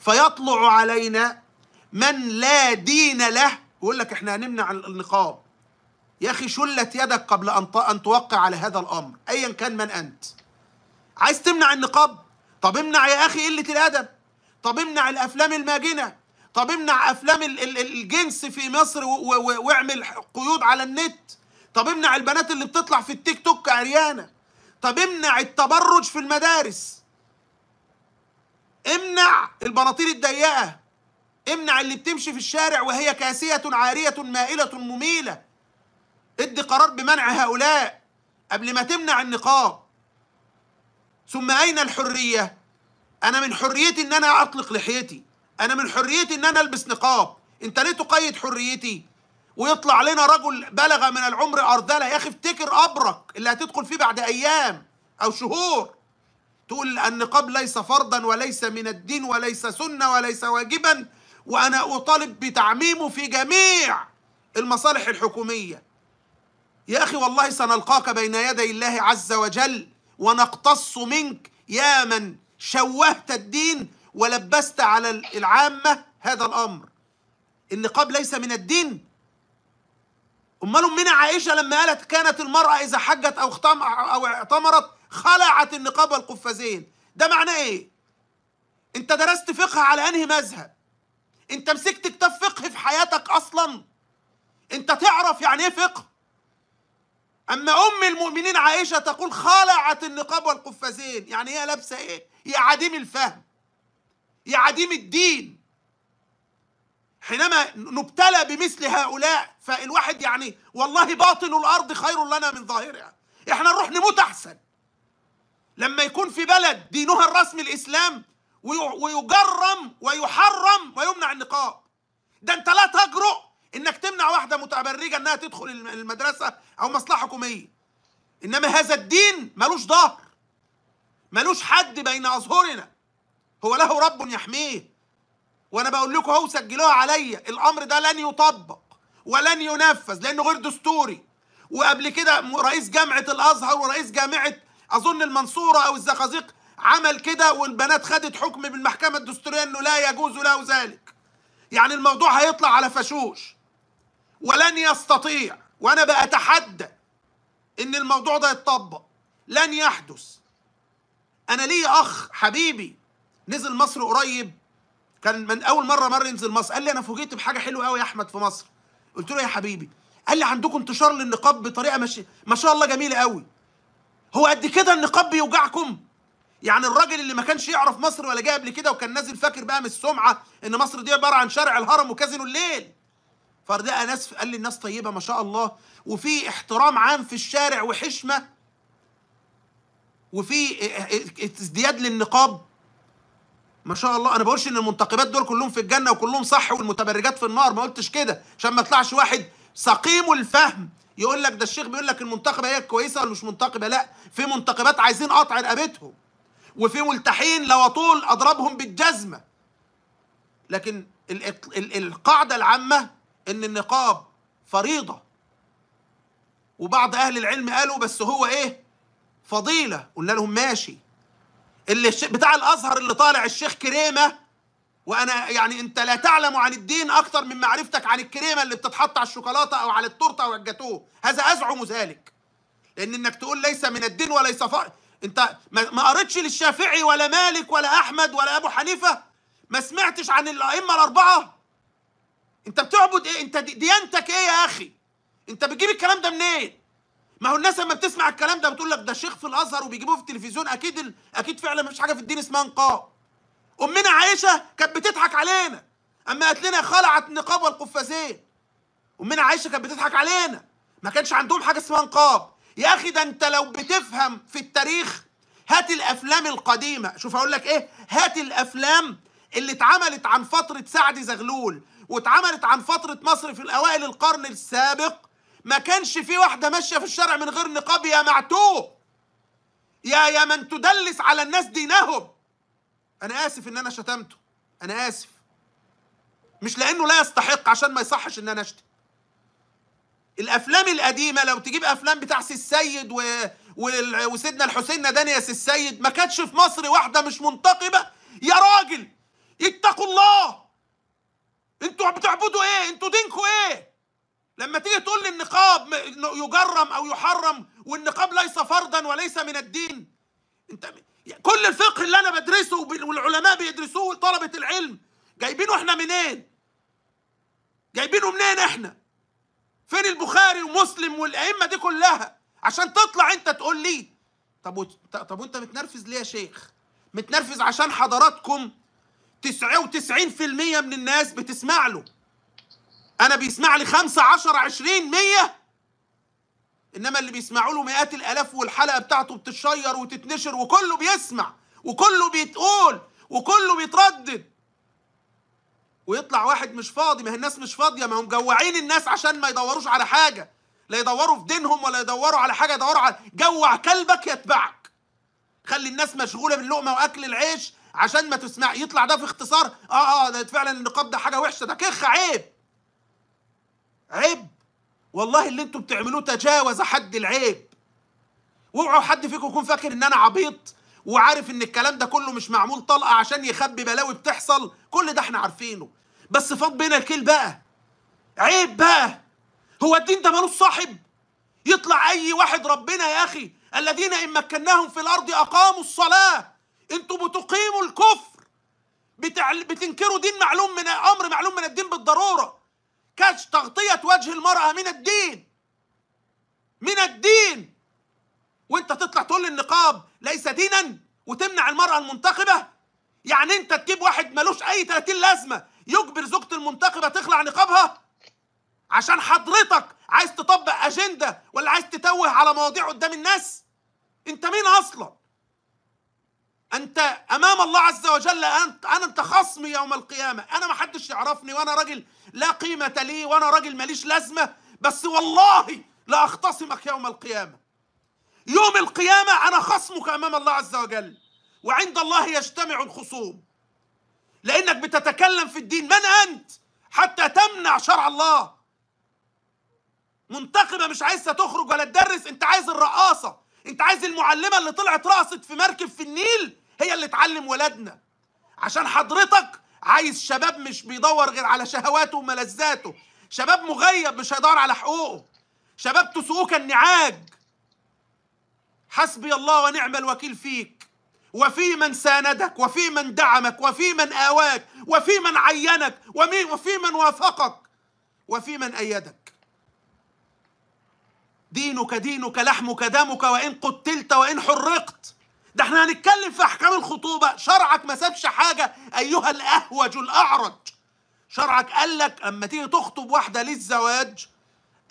فيطلع علينا من لا دين له يقول لك احنا هنمنع النقاب يا اخي شلت يدك قبل ان ان توقع على هذا الامر ايا كان من انت عايز تمنع النقاب طب امنع يا اخي قله الادب طب امنع الافلام الماجنه طب امنع افلام الجنس في مصر واعمل قيود على النت طب امنع البنات اللي بتطلع في التيك توك عريانه طب امنع التبرج في المدارس امنع البناطيل الضيقه امنع اللي بتمشي في الشارع وهي كاسيه عاريه مائله مميله ادي قرار بمنع هؤلاء قبل ما تمنع النقاب ثم اين الحريه انا من حريتي ان انا اطلق لحيتي انا من حريتي ان انا البس نقاب انت ليه تقيد حريتي ويطلع لنا رجل بلغ من العمر ارذله يا اخي افتكر قبرك اللي هتدخل فيه بعد ايام او شهور تقول النقاب ليس فرضا وليس من الدين وليس سنة وليس واجبا وأنا أطالب بتعميمه في جميع المصالح الحكومية يا أخي والله سنلقاك بين يدي الله عز وجل ونقتص منك يا من شوهت الدين ولبست على العامة هذا الأمر النقاب ليس من الدين أمال أمنا عائشة لما قالت كانت المرأة إذا حجت أو, أو اعتمرت خلعت النقاب والقفازين ده معناه ايه انت درست فقه على انهي مذهب انت مسكت كتاب فقه في حياتك اصلا انت تعرف يعني ايه فقه اما ام المؤمنين عائشه تقول خلعت النقاب والقفازين يعني هي لابسه ايه هي عديم الفهم هي عديم الدين حينما نبتلى بمثل هؤلاء فالواحد يعني والله باطن الارض خير لنا من ظاهرها يعني. احنا نروح نموت احسن لما يكون في بلد دينها الرسمي الإسلام ويجرم ويحرم ويمنع النقاب ده أنت لا تجرؤ إنك تمنع واحدة متبرجة إنها تدخل المدرسة أو مصلحة حكومية إنما هذا الدين ملوش ظهر ملوش حد بين أظهرنا هو له رب يحميه وأنا بقول لكم أهو سجلوها عليا الأمر ده لن يطبق ولن ينفذ لأنه غير دستوري وقبل كده رئيس جامعة الأزهر ورئيس جامعة اظن المنصوره او الزقازيق عمل كده والبنات خدت حكم من المحكمه الدستوريه انه لا يجوز له ذلك يعني الموضوع هيطلع على فشوش ولن يستطيع وانا بأتحدى ان الموضوع ده يتطبق لن يحدث انا لي اخ حبيبي نزل مصر قريب كان من اول مره مر ينزل مصر قال لي انا فوجئت بحاجه حلوه قوي يا احمد في مصر قلت له يا حبيبي قال لي عندكم انتشار للنقاب بطريقه ماشي ما شاء الله جميله قوي هو قد كده النقاب بيوجعكم يعني الراجل اللي ما كانش يعرف مصر ولا جاي قبل كده وكان نازل فاكر بقى من السمعه ان مصر دي عباره عن شارع الهرم وكازينو الليل فرداء ناس قال لي الناس طيبه ما شاء الله وفي احترام عام في الشارع وحشمه وفي ازدياد للنقاب ما شاء الله انا بقولش ان المنتقبات دول كلهم في الجنه وكلهم صح والمتبرجات في النار ما قلتش كده عشان ما يطلعش واحد سقيم الفهم يقول لك ده الشيخ بيقول لك المنتخبه هي كويسه ولا مش منتخبه لا في منتخبات عايزين قطع رقبتهم وفي ملتحين لو طول اضربهم بالجزمه لكن القاعده العامه ان النقاب فريضه وبعض اهل العلم قالوا بس هو ايه فضيله قلنا لهم ماشي اللي بتاع الازهر اللي طالع الشيخ كريمه وانا يعني انت لا تعلم عن الدين اكثر من معرفتك عن الكريمه اللي بتتحط على الشوكولاته او على التورته او الجاتوه هذا ازعم ذلك لان انك تقول ليس من الدين وليس فرع انت ما قريتش للشافعي ولا مالك ولا احمد ولا ابو حنيفه ما سمعتش عن الائمه الاربعه انت بتعبد ايه انت ديانتك ايه يا اخي انت بتجيب الكلام ده منين ما هو الناس لما بتسمع الكلام ده بتقول لك ده شيخ في الازهر وبيجيبوه في التلفزيون اكيد ال... اكيد فعلا مفيش حاجه في الدين اسمها انقاذ امنا عائشه كانت بتضحك علينا اما قالت لنا خلعت النقاب والقفازين امنا عائشه كانت بتضحك علينا ما كانش عندهم حاجه اسمها نقاب يا اخي ده انت لو بتفهم في التاريخ هات الافلام القديمه شوف هقول لك ايه هات الافلام اللي اتعملت عن فتره سعد زغلول واتعملت عن فتره مصر في الاوائل القرن السابق ما كانش في واحده ماشيه في الشارع من غير نقاب يا معتوه يا يا من تدلس على الناس دينهم انا اسف ان انا شتمته انا اسف مش لانه لا يستحق عشان ما يصحش ان انا اشتم الافلام القديمه لو تجيب افلام بتاع سي السيد و... و... وسيدنا الحسين دانياس السيد ما كانتش في مصر واحده مش منتقبه يا راجل اتقوا الله انتوا بتعبدوا ايه انتوا دينكوا ايه لما تيجي تقول لي النقاب يجرم او يحرم والنقاب ليس فرضا وليس من الدين انت كل الفقه اللي انا بدرسه والعلماء بيدرسوه وطلبه العلم جايبينه احنا منين؟ جايبينه منين احنا؟ فين البخاري ومسلم والائمه دي كلها؟ عشان تطلع انت تقول لي طب وت... طب وانت متنرفز ليه يا شيخ؟ متنرفز عشان حضراتكم 99% من الناس بتسمع له انا بيسمع لي 5 10 20 100 انما اللي بيسمعوا له مئات الالاف والحلقه بتاعته بتتشير وتتنشر وكله بيسمع وكله بيتقول وكله بيتردد ويطلع واحد مش فاضي ما هي الناس مش فاضيه ما هم جوعين الناس عشان ما يدوروش على حاجه لا يدوروا في دينهم ولا يدوروا على حاجه يدوروا على جوع كلبك يتبعك خلي الناس مشغوله باللقمه واكل العيش عشان ما تسمع يطلع ده في اختصار اه اه ده فعلا النقاب ده حاجه وحشه ده كخ عيب عيب والله اللي انتم بتعملوه تجاوز حد العيب اوعوا حد فيكم يكون فاكر ان انا عبيط وعارف ان الكلام ده كله مش معمول طلقه عشان يخبي بلاوي بتحصل كل ده احنا عارفينه بس فاض بينا الكيل بقى عيب بقى هو الدين ده مالوش صاحب يطلع اي واحد ربنا يا اخي الذين ان مكناهم في الارض اقاموا الصلاه انتوا بتقيموا الكفر بتنكروا دين معلوم من امر معلوم من الدين بالضروره كاش تغطية وجه المرأة من الدين من الدين وانت تطلع تقول النقاب ليس دينا وتمنع المرأة المنتقبة يعني انت تجيب واحد ملوش اي 30 لازمة يجبر زوجته المنتقبة تخلع نقابها عشان حضرتك عايز تطبق اجندة ولا عايز تتوه على مواضيع قدام الناس انت مين اصلا انت امام الله عز وجل انت انا انت خصمي يوم القيامه انا ما حدش يعرفني وانا راجل لا قيمه لي وانا راجل ماليش لازمه بس والله لا اختصمك يوم القيامه يوم القيامه انا خصمك امام الله عز وجل وعند الله يجتمع الخصوم لانك بتتكلم في الدين من انت حتى تمنع شرع الله منتقبه مش عايزه تخرج ولا تدرس انت عايز الرقاصه انت عايز المعلمه اللي طلعت رقصت في مركب في النيل اللي تعلم ولادنا عشان حضرتك عايز شباب مش بيدور غير على شهواته وملذاته شباب مغيب مش هيدور على حقوقه شباب تسوقك النعاج حسبي الله ونعم الوكيل فيك وفي من ساندك وفي من دعمك وفي من آواك وفي من عينك وفي من وافقك وفي من أيدك دينك دينك لحمك دمك وإن قتلت وإن حرقت ده احنا هنتكلم في احكام الخطوبه شرعك ما سابش حاجه ايها الاهوج الاعرج شرعك قال لك اما تيجي تخطب واحده للزواج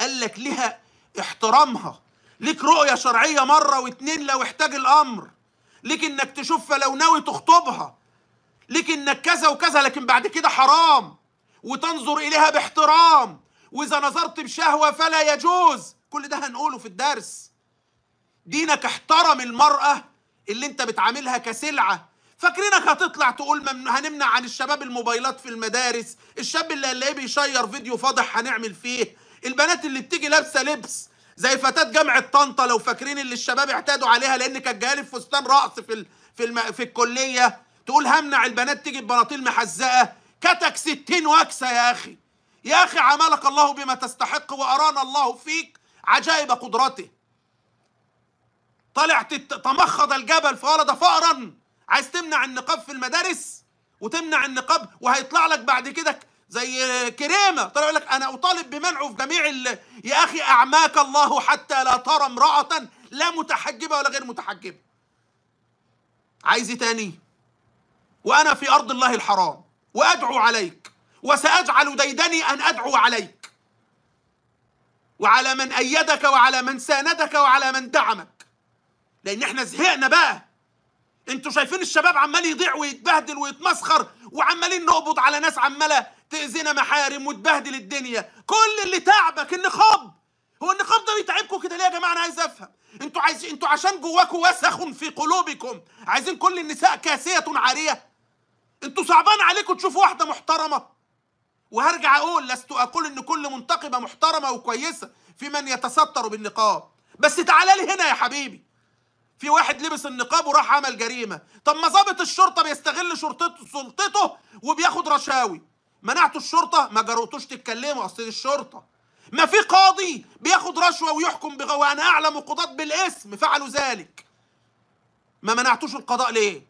قال لك لها احترامها ليك رؤيه شرعيه مره واتنين لو احتاج الامر ليك انك تشوفها لو ناوي تخطبها ليك انك كذا وكذا لكن بعد كده حرام وتنظر اليها باحترام واذا نظرت بشهوه فلا يجوز كل ده هنقوله في الدرس دينك احترم المراه اللي انت بتعاملها كسلعه فاكرينك هتطلع تقول هنمنع عن الشباب الموبايلات في المدارس الشاب اللي هنلاقيه بيشير فيديو فاضح هنعمل فيه البنات اللي بتيجي لابسه لبس زي فتاه جامعه طنطا لو فاكرين اللي الشباب اعتادوا عليها لان كانت جايه في فستان رقص في في الم... في الكليه تقول همنع البنات تيجي ببناطيل محزقه كتك 60 وكسه يا اخي يا اخي عملك الله بما تستحق وارانا الله فيك عجائب قدرته طلع تمخض الجبل فولد فأرا عايز تمنع النقاب في المدارس وتمنع النقاب وهيطلع لك بعد كده زي كريمه طلع يقول لك انا اطالب بمنعه في جميع ال... يا اخي اعماك الله حتى لا ترى امراه لا متحجبه ولا غير متحجبه عايز إيه تاني وانا في ارض الله الحرام وادعو عليك وساجعل ديدني ان ادعو عليك وعلى من ايدك وعلى من ساندك وعلى من دعمك لان احنا زهقنا بقى انتوا شايفين الشباب عمال يضيع ويتبهدل ويتمسخر وعمالين نقبض على ناس عماله تاذينا محارم وتبهدل الدنيا كل اللي تعبك النقاب هو النقاب ده بيتعبكم كده ليه يا جماعه انا عايز افهم انتوا عايز انتوا عشان جواكم وسخ في قلوبكم عايزين كل النساء كاسيه عاريه انتوا صعبان عليكم تشوفوا واحده محترمه وهرجع اقول لست اقول ان كل منتقبه محترمه وكويسه في من يتستر بالنقاب بس تعال لي هنا يا حبيبي في واحد لبس النقاب وراح عمل جريمه طب ما ظابط الشرطه بيستغل شرطته سلطته وبياخد رشاوي منعتوا الشرطه ما جرؤتوش تتكلموا اصل الشرطه ما في قاضي بياخد رشوه ويحكم بغ... وانا اعلم قضاه بالاسم فعلوا ذلك ما منعتوش القضاء ليه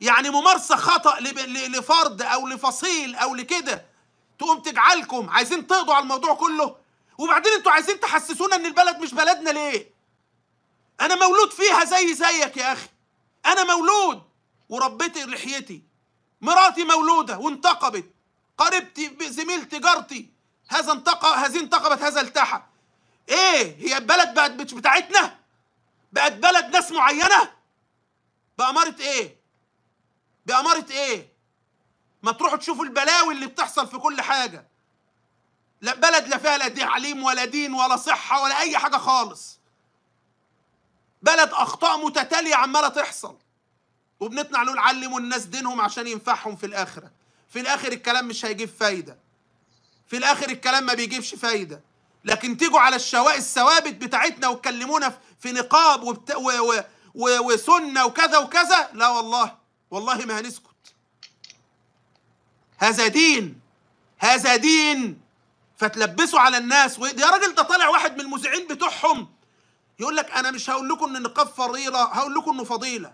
يعني ممارسه خطا لفرد او لفصيل او لكده تقوم تجعلكم عايزين تقضوا على الموضوع كله وبعدين انتوا عايزين تحسسونا ان البلد مش بلدنا ليه انا مولود فيها زي زيك يا اخي انا مولود وربيت لحيتي مراتي مولوده وانتقبت قريبتي زميل تجارتي هذا انتقب هذه انتقبت هذا التحى ايه هي البلد بقت مش بتاعتنا بقت بلد ناس معينه بأمارة ايه بأمارة ايه ما تروحوا تشوفوا البلاوي اللي بتحصل في كل حاجه لا بلد لا فيها لا تعليم ولا دين ولا صحه ولا اي حاجه خالص بلد اخطاء متتاليه عماله تحصل وبنطلع نقول علموا الناس دينهم عشان ينفعهم في الاخره في الاخر الكلام مش هيجيب فايده في الاخر الكلام ما بيجيبش فايده لكن تيجوا على الشوائب الثوابت بتاعتنا وتكلمونا في نقاب وبت... و... و... و... وسنه وكذا وكذا لا والله والله ما هنسكت هذا دين هذا دين فتلبسوا على الناس يا راجل ده طالع واحد من المذيعين بتوعهم يقول لك انا مش هقول لكم ان النقاب فريضه هقول لكم انه فضيله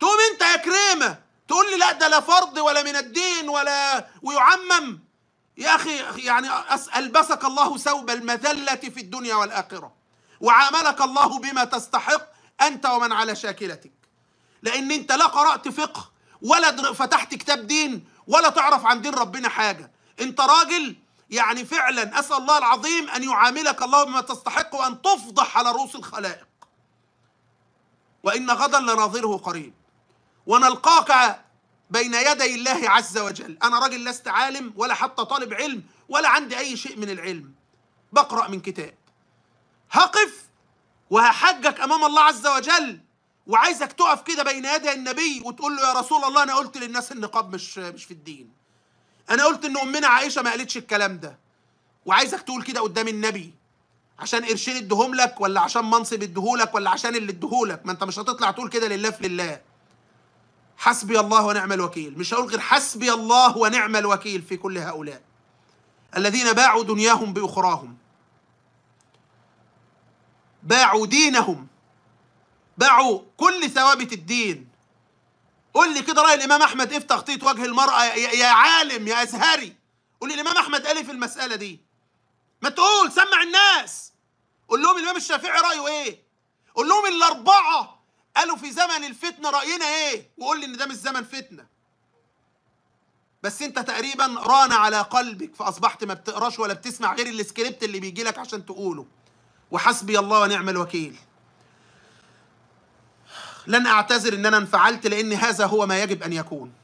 تقوم انت يا كريمه تقول لي لا ده لا فرض ولا من الدين ولا ويعمم يا اخي يعني البسك الله ثوب المذله في الدنيا والاخره وعاملك الله بما تستحق انت ومن على شاكلتك لان انت لا قرات فقه ولا فتحت كتاب دين ولا تعرف عن دين ربنا حاجه انت راجل يعني فعلا أسأل الله العظيم أن يعاملك الله بما تستحق وأن تفضح على رؤوس الخلائق وإن غدا لناظره قريب ونلقاك بين يدي الله عز وجل أنا راجل لست عالم ولا حتى طالب علم ولا عندي أي شيء من العلم بقرأ من كتاب هقف وهحجك أمام الله عز وجل وعايزك تقف كده بين يدي النبي وتقول له يا رسول الله أنا قلت للناس النقاب مش مش في الدين انا قلت ان امنا عائشه ما قالتش الكلام ده وعايزك تقول كده قدام النبي عشان قرشين اديهم لك ولا عشان منصب اديهولك ولا عشان اللي اديهولك ما انت مش هتطلع تقول كده لله في لله حسبي الله ونعم الوكيل مش هقول غير حسبي الله ونعم الوكيل في كل هؤلاء الذين باعوا دنياهم باخراهم باعوا دينهم باعوا كل ثوابت الدين قول لي كده راي الامام احمد ايه في تغطيه وجه المراه يا عالم يا ازهري قول لي الامام احمد قال ايه في المساله دي ما تقول سمع الناس قول لهم الامام الشافعي رايه ايه قول لهم الاربعه قالوا في زمن الفتنه راينا ايه وقول لي ان ده مش زمن فتنه بس انت تقريبا ران على قلبك فاصبحت ما بتقراش ولا بتسمع غير السكريبت اللي بيجي لك عشان تقوله وحسبي الله ونعم الوكيل لن أعتذر إن أنا انفعلت لأن هذا هو ما يجب أن يكون